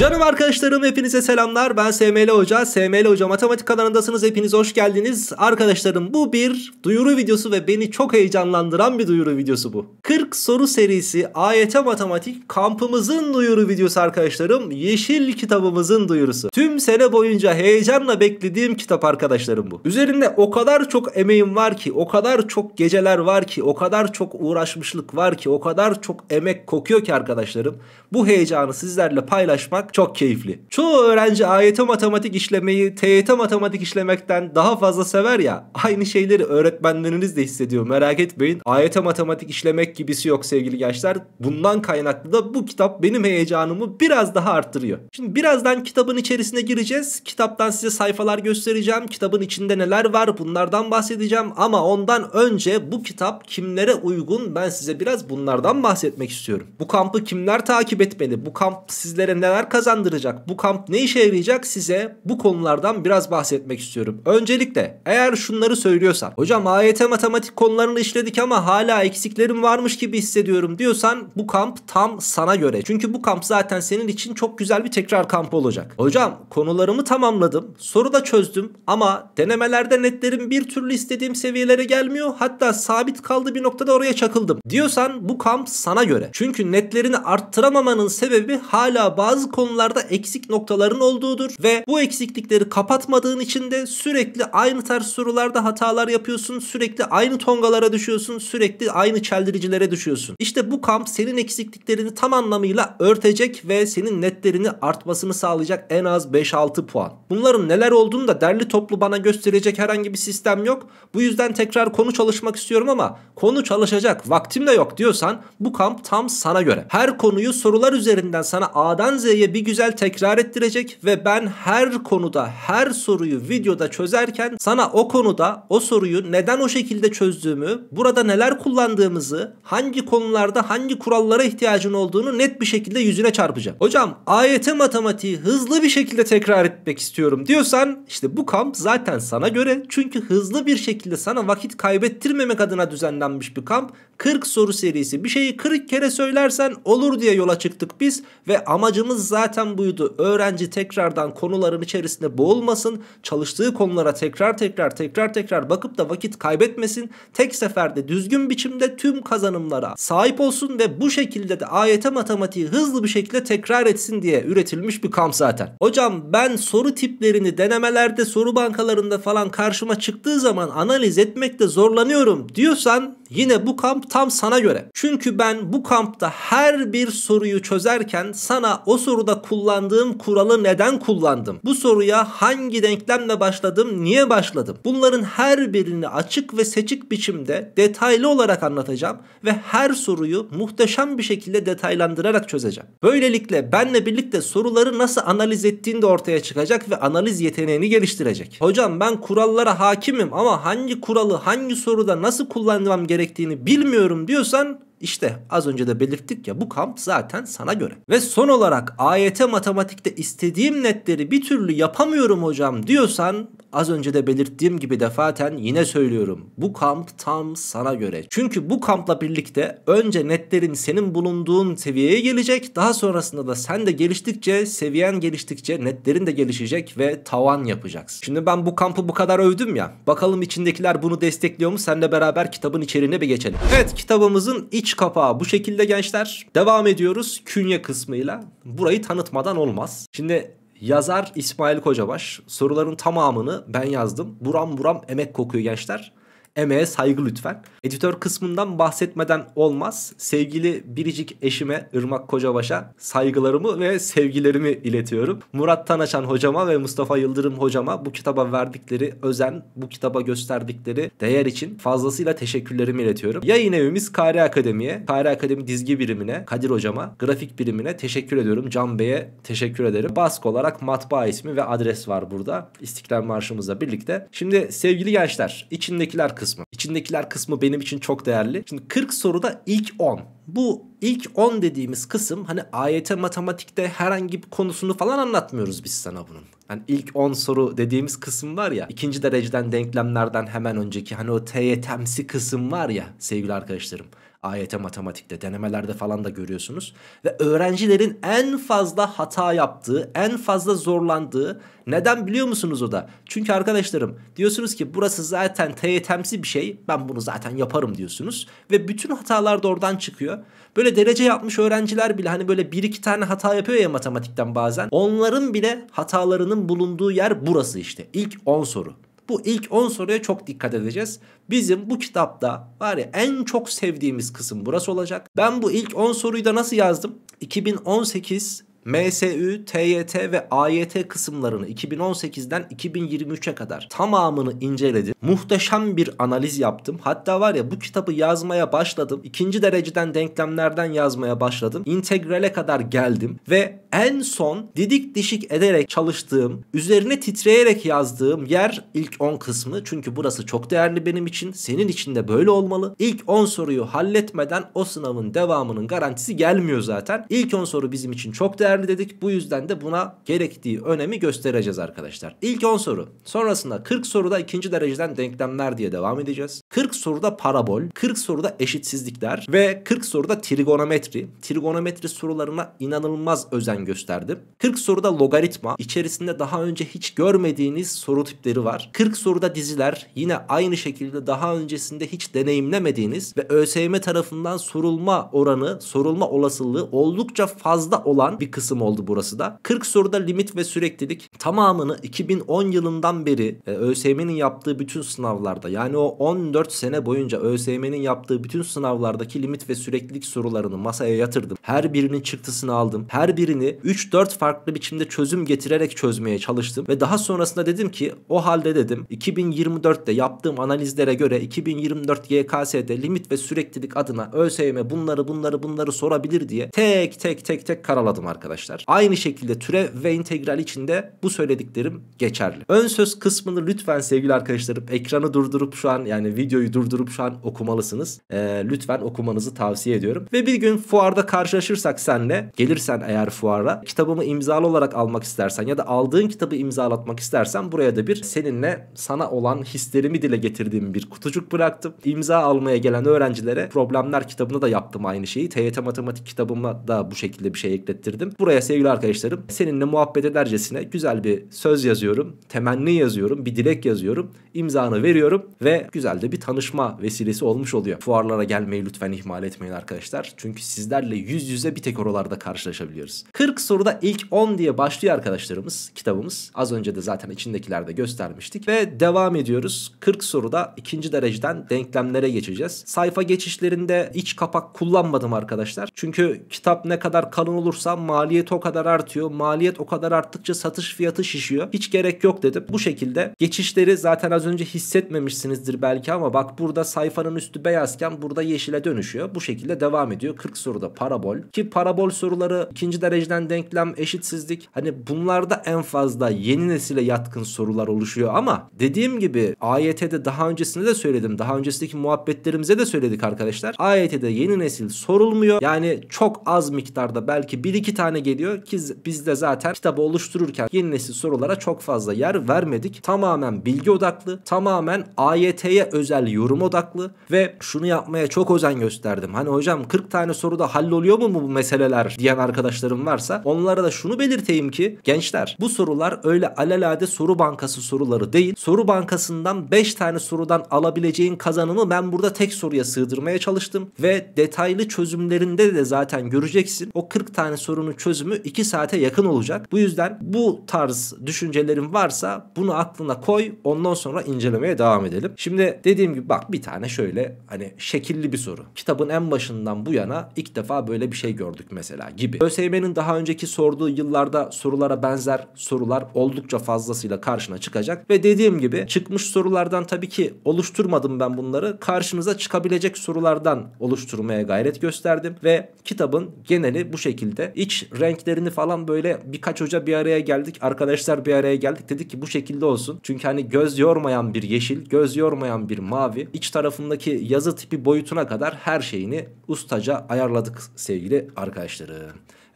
Canım arkadaşlarım hepinize selamlar ben SML Hoca SML Hoca matematik kanalındasınız hepiniz hoş geldiniz Arkadaşlarım bu bir duyuru videosu ve beni çok heyecanlandıran bir duyuru videosu bu 40 soru serisi AYT matematik kampımızın duyuru videosu arkadaşlarım yeşil kitabımızın duyurusu Tüm sene boyunca heyecanla beklediğim kitap arkadaşlarım bu Üzerinde o kadar çok emeğim var ki o kadar çok geceler var ki o kadar çok uğraşmışlık var ki o kadar çok emek kokuyor ki arkadaşlarım Bu heyecanı sizlerle paylaşmak okumak çok keyifli. Çoğu öğrenci AYT matematik işlemeyi TYT matematik işlemekten daha fazla sever ya. Aynı şeyleri öğretmenleriniz de hissediyor merak etmeyin. AYT matematik işlemek gibisi yok sevgili gençler. Bundan kaynaklı da bu kitap benim heyecanımı biraz daha arttırıyor. Şimdi birazdan kitabın içerisine gireceğiz. Kitaptan size sayfalar göstereceğim. Kitabın içinde neler var bunlardan bahsedeceğim. Ama ondan önce bu kitap kimlere uygun ben size biraz bunlardan bahsetmek istiyorum. Bu kampı kimler takip etmeli? Bu kamp sizlere neler kazandıracak? Bu kamp ne işe yarayacak? Size bu konulardan biraz bahsetmek istiyorum. Öncelikle eğer şunları söylüyorsan hocam AYT matematik konularını işledik ama hala eksiklerim varmış gibi hissediyorum diyorsan bu kamp tam sana göre. Çünkü bu kamp zaten senin için çok güzel bir tekrar kampı olacak. Hocam konularımı tamamladım. Soru da çözdüm ama denemelerde netlerim bir türlü istediğim seviyelere gelmiyor. Hatta sabit kaldı bir noktada oraya çakıldım. Diyorsan bu kamp sana göre. Çünkü netlerini arttıramamanın sebebi hala bazı konuları konularda eksik noktaların olduğudur ve bu eksiklikleri kapatmadığın için de sürekli aynı tarz sorularda hatalar yapıyorsun. Sürekli aynı tongalara düşüyorsun. Sürekli aynı çeldiricilere düşüyorsun. İşte bu kamp senin eksikliklerini tam anlamıyla örtecek ve senin netlerini artmasını sağlayacak en az 5-6 puan. Bunların neler olduğunu da derli toplu bana gösterecek herhangi bir sistem yok. Bu yüzden tekrar konu çalışmak istiyorum ama konu çalışacak vaktim de yok diyorsan bu kamp tam sana göre. Her konuyu sorular üzerinden sana A'dan Z'ye bir güzel tekrar ettirecek ve ben her konuda her soruyu videoda çözerken sana o konuda o soruyu neden o şekilde çözdüğümü, burada neler kullandığımızı, hangi konularda hangi kurallara ihtiyacın olduğunu net bir şekilde yüzüne çarpacağım. Hocam AYT matematiği hızlı bir şekilde tekrar etmek istiyorum diyorsan işte bu kamp zaten sana göre çünkü hızlı bir şekilde sana vakit kaybettirmemek adına düzenlenmiş bir kamp. 40 soru serisi bir şeyi 40 kere söylersen olur diye yola çıktık biz ve amacımız zaten zaten buydu. Öğrenci tekrardan konuların içerisinde boğulmasın. Çalıştığı konulara tekrar tekrar tekrar tekrar bakıp da vakit kaybetmesin. Tek seferde düzgün biçimde tüm kazanımlara sahip olsun ve bu şekilde de AYT matematiği hızlı bir şekilde tekrar etsin diye üretilmiş bir kamp zaten. Hocam ben soru tiplerini denemelerde soru bankalarında falan karşıma çıktığı zaman analiz etmekte zorlanıyorum diyorsan Yine bu kamp tam sana göre. Çünkü ben bu kampta her bir soruyu çözerken sana o soruda kullandığım kuralı neden kullandım? Bu soruya hangi denklemle başladım, niye başladım? Bunların her birini açık ve seçik biçimde detaylı olarak anlatacağım ve her soruyu muhteşem bir şekilde detaylandırarak çözeceğim. Böylelikle benle birlikte soruları nasıl analiz ettiğin de ortaya çıkacak ve analiz yeteneğini geliştirecek. Hocam ben kurallara hakimim ama hangi kuralı hangi soruda nasıl kullandığım. gerekiyor gerektiğini bilmiyorum diyorsan işte az önce de belirttik ya bu kamp zaten sana göre. Ve son olarak AYT matematikte istediğim netleri bir türlü yapamıyorum hocam diyorsan az önce de belirttiğim gibi defaten yine söylüyorum. Bu kamp tam sana göre. Çünkü bu kampla birlikte önce netlerin senin bulunduğun seviyeye gelecek. Daha sonrasında da sen de geliştikçe, seviyen geliştikçe netlerin de gelişecek ve tavan yapacaksın. Şimdi ben bu kampı bu kadar övdüm ya. Bakalım içindekiler bunu destekliyor mu? Senle beraber kitabın içeriğine bir geçelim. Evet kitabımızın iç kapağı bu şekilde gençler. Devam ediyoruz künye kısmıyla. Burayı tanıtmadan olmaz. Şimdi yazar İsmail Kocabaş. Soruların tamamını ben yazdım. Buram buram emek kokuyor gençler. Emeğe saygı lütfen. Editör kısmından bahsetmeden olmaz. Sevgili biricik eşime Irmak Kocabaş'a saygılarımı ve sevgilerimi iletiyorum. Murat Tanaşan hocama ve Mustafa Yıldırım hocama bu kitaba verdikleri özen, bu kitaba gösterdikleri değer için fazlasıyla teşekkürlerimi iletiyorum. Yayın evimiz Kare Akademi'ye, Kare Akademi dizgi birimine, Kadir hocama, grafik birimine teşekkür ediyorum. Can Bey'e teşekkür ederim. Bask olarak matbaa ismi ve adres var burada. İstiklal Marşımızla birlikte. Şimdi sevgili gençler, içindekiler kısmı kısmı. İçindekiler kısmı benim için çok değerli. Şimdi 40 soruda ilk 10. Bu ilk 10 dediğimiz kısım hani AYT matematikte herhangi bir konusunu falan anlatmıyoruz biz sana bunun. Hani ilk 10 soru dediğimiz kısım var ya ikinci dereceden denklemlerden hemen önceki hani o TYT'msi kısım var ya sevgili arkadaşlarım. AYT matematikte denemelerde falan da görüyorsunuz. Ve öğrencilerin en fazla hata yaptığı, en fazla zorlandığı neden biliyor musunuz o da? Çünkü arkadaşlarım diyorsunuz ki burası zaten TYT'msi e bir şey ben bunu zaten yaparım diyorsunuz. Ve bütün hatalar da oradan çıkıyor. Böyle derece yapmış öğrenciler bile hani böyle bir iki tane hata yapıyor ya matematikten bazen. Onların bile hatalarının bulunduğu yer burası işte ilk 10 soru. Bu ilk 10 soruya çok dikkat edeceğiz. Bizim bu kitapta var ya en çok sevdiğimiz kısım burası olacak. Ben bu ilk 10 soruyu da nasıl yazdım? 2018 MSÜ, TYT ve AYT kısımlarını 2018'den 2023'e kadar tamamını inceledim. Muhteşem bir analiz yaptım. Hatta var ya bu kitabı yazmaya başladım. İkinci dereceden denklemlerden yazmaya başladım. İntegrale kadar geldim ve en son didik dişik ederek çalıştığım, üzerine titreyerek yazdığım yer ilk 10 kısmı. Çünkü burası çok değerli benim için. Senin için de böyle olmalı. İlk 10 soruyu halletmeden o sınavın devamının garantisi gelmiyor zaten. İlk 10 soru bizim için çok değerli dedik. Bu yüzden de buna gerektiği önemi göstereceğiz arkadaşlar. İlk 10 soru. Sonrasında 40 soruda ikinci dereceden denklemler diye devam edeceğiz. 40 soruda parabol, 40 soruda eşitsizlikler ve 40 soruda trigonometri. Trigonometri sorularına inanılmaz özen gösterdim. 40 soruda logaritma içerisinde daha önce hiç görmediğiniz soru tipleri var. 40 soruda diziler yine aynı şekilde daha öncesinde hiç deneyimlemediğiniz ve ÖSYM tarafından sorulma oranı, sorulma olasılığı oldukça fazla olan bir kısım oldu burası da. 40 soruda limit ve süreklilik tamamını 2010 yılından beri e, ÖSYM'nin yaptığı bütün sınavlarda yani o 14 sene boyunca ÖSYM'nin yaptığı bütün sınavlardaki limit ve süreklilik sorularını masaya yatırdım. Her birinin çıktısını aldım. Her birini 3-4 farklı biçimde çözüm getirerek çözmeye çalıştım. Ve daha sonrasında dedim ki o halde dedim 2024'te yaptığım analizlere göre 2024 YKS'de limit ve süreklilik adına ÖSYM bunları bunları bunları sorabilir diye tek tek tek tek karaladım arkadaşlar. Aynı şekilde türev ve integral içinde bu söylediklerim geçerli. Ön söz kısmını lütfen sevgili arkadaşlarım ekranı durdurup şu an yani videoyu durdurup şu an okumalısınız. Ee, lütfen okumanızı tavsiye ediyorum. Ve bir gün fuarda karşılaşırsak senle gelirsen eğer fuar fuara kitabımı imzalı olarak almak istersen ya da aldığın kitabı imzalatmak istersen buraya da bir seninle sana olan hislerimi dile getirdiğim bir kutucuk bıraktım. İmza almaya gelen öğrencilere problemler kitabına da yaptım aynı şeyi. TYT matematik kitabıma da bu şekilde bir şey eklettirdim. Buraya sevgili arkadaşlarım seninle muhabbet edercesine güzel bir söz yazıyorum, temenni yazıyorum, bir dilek yazıyorum, imzanı veriyorum ve güzel de bir tanışma vesilesi olmuş oluyor. Fuarlara gelmeyi lütfen ihmal etmeyin arkadaşlar. Çünkü sizlerle yüz yüze bir tek oralarda karşılaşabiliyoruz. 40 soruda ilk 10 diye başlıyor arkadaşlarımız kitabımız. Az önce de zaten içindekilerde göstermiştik. Ve devam ediyoruz. 40 soruda ikinci dereceden denklemlere geçeceğiz. Sayfa geçişlerinde iç kapak kullanmadım arkadaşlar. Çünkü kitap ne kadar kalın olursa maliyet o kadar artıyor. Maliyet o kadar arttıkça satış fiyatı şişiyor. Hiç gerek yok dedim. Bu şekilde geçişleri zaten az önce hissetmemişsinizdir belki ama bak burada sayfanın üstü beyazken burada yeşile dönüşüyor. Bu şekilde devam ediyor. 40 soruda parabol ki parabol soruları ikinci dereceden eşitten denklem, eşitsizlik hani bunlarda en fazla yeni nesile yatkın sorular oluşuyor ama dediğim gibi AYT'de daha öncesinde de söyledim. Daha öncesindeki muhabbetlerimize de söyledik arkadaşlar. AYT'de yeni nesil sorulmuyor. Yani çok az miktarda belki 1-2 tane geliyor ki biz de zaten kitabı oluştururken yeni nesil sorulara çok fazla yer vermedik. Tamamen bilgi odaklı, tamamen AYT'ye özel yorum odaklı ve şunu yapmaya çok özen gösterdim. Hani hocam 40 tane soruda halloluyor mu bu meseleler diyen arkadaşlarım varsa varsa onlara da şunu belirteyim ki gençler bu sorular öyle alelade soru bankası soruları değil. Soru bankasından 5 tane sorudan alabileceğin kazanımı ben burada tek soruya sığdırmaya çalıştım ve detaylı çözümlerinde de zaten göreceksin. O 40 tane sorunun çözümü 2 saate yakın olacak. Bu yüzden bu tarz düşüncelerin varsa bunu aklına koy. Ondan sonra incelemeye devam edelim. Şimdi dediğim gibi bak bir tane şöyle hani şekilli bir soru. Kitabın en başından bu yana ilk defa böyle bir şey gördük mesela gibi. ÖSYM'nin daha önceki sorduğu yıllarda sorulara benzer sorular oldukça fazlasıyla karşına çıkacak. Ve dediğim gibi çıkmış sorulardan tabii ki oluşturmadım ben bunları. Karşınıza çıkabilecek sorulardan oluşturmaya gayret gösterdim. Ve kitabın geneli bu şekilde. İç renklerini falan böyle birkaç hoca bir araya geldik. Arkadaşlar bir araya geldik. Dedik ki bu şekilde olsun. Çünkü hani göz yormayan bir yeşil, göz yormayan bir mavi. iç tarafındaki yazı tipi boyutuna kadar her şeyini ustaca ayarladık sevgili arkadaşlarım.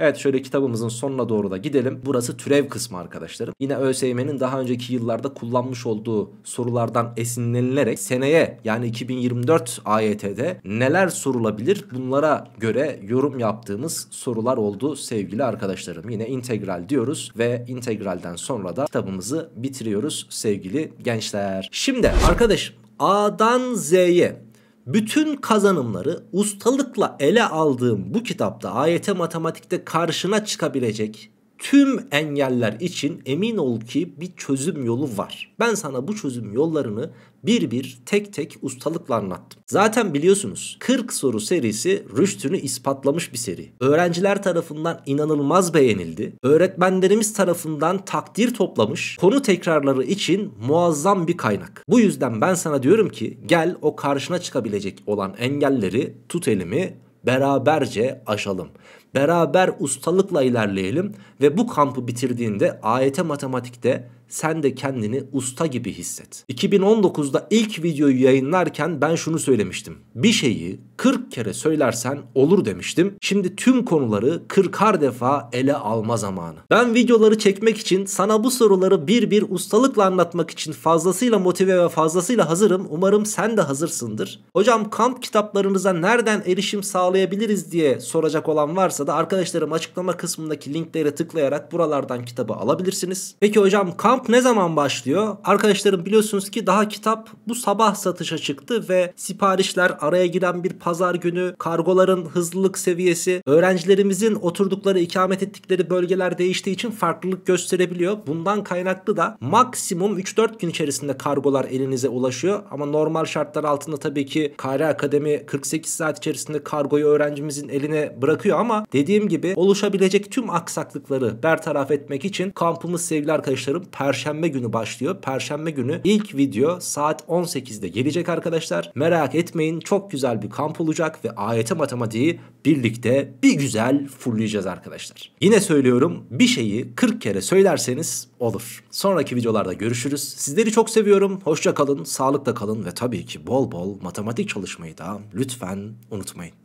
Evet şöyle kitabımızın sonuna doğru da gidelim. Burası türev kısmı arkadaşlarım. Yine ÖSYM'nin daha önceki yıllarda kullanmış olduğu sorulardan esinlenilerek seneye yani 2024 AYT'de neler sorulabilir bunlara göre yorum yaptığımız sorular oldu sevgili arkadaşlarım. Yine integral diyoruz ve integralden sonra da kitabımızı bitiriyoruz sevgili gençler. Şimdi arkadaş A'dan Z'ye bütün kazanımları ustalıkla ele aldığım bu kitapta AYT matematikte karşına çıkabilecek tüm engeller için emin ol ki bir çözüm yolu var. Ben sana bu çözüm yollarını bir bir tek tek ustalıkla anlattım. Zaten biliyorsunuz 40 soru serisi rüştünü ispatlamış bir seri. Öğrenciler tarafından inanılmaz beğenildi. Öğretmenlerimiz tarafından takdir toplamış. Konu tekrarları için muazzam bir kaynak. Bu yüzden ben sana diyorum ki gel o karşına çıkabilecek olan engelleri tut elimi beraberce aşalım. Beraber ustalıkla ilerleyelim ve bu kampı bitirdiğinde AYT matematikte sen de kendini usta gibi hisset. 2019'da ilk videoyu yayınlarken ben şunu söylemiştim. Bir şeyi 40 kere söylersen olur demiştim. Şimdi tüm konuları 40'ar defa ele alma zamanı. Ben videoları çekmek için sana bu soruları bir bir ustalıkla anlatmak için fazlasıyla motive ve fazlasıyla hazırım. Umarım sen de hazırsındır. Hocam kamp kitaplarınıza nereden erişim sağlayabiliriz diye soracak olan varsa olmazsa da arkadaşlarım açıklama kısmındaki linklere tıklayarak buralardan kitabı alabilirsiniz. Peki hocam kamp ne zaman başlıyor? Arkadaşlarım biliyorsunuz ki daha kitap bu sabah satışa çıktı ve siparişler araya giren bir pazar günü kargoların hızlılık seviyesi öğrencilerimizin oturdukları ikamet ettikleri bölgeler değiştiği için farklılık gösterebiliyor. Bundan kaynaklı da maksimum 3-4 gün içerisinde kargolar elinize ulaşıyor ama normal şartlar altında tabii ki KR Akademi 48 saat içerisinde kargoyu öğrencimizin eline bırakıyor ama Dediğim gibi oluşabilecek tüm aksaklıkları bertaraf etmek için kampımız sevgili arkadaşlarım perşembe günü başlıyor. Perşembe günü ilk video saat 18'de gelecek arkadaşlar. Merak etmeyin çok güzel bir kamp olacak ve AYT matematiği birlikte bir güzel fullleyeceğiz arkadaşlar. Yine söylüyorum bir şeyi 40 kere söylerseniz olur. Sonraki videolarda görüşürüz. Sizleri çok seviyorum. Hoşça kalın, sağlıkla kalın ve tabii ki bol bol matematik çalışmayı da lütfen unutmayın.